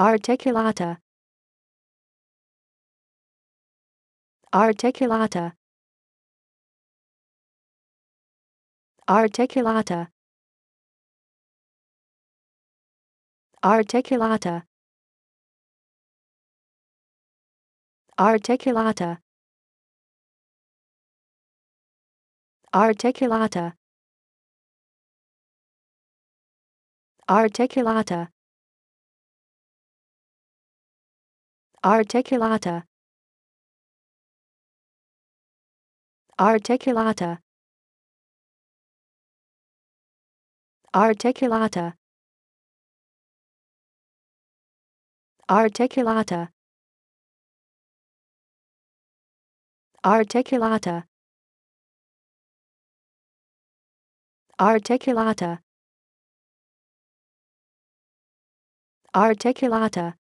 articulata articulata articulata articulata articulata articulata articulata articulata articulata articulata articulata articulata articulata articulata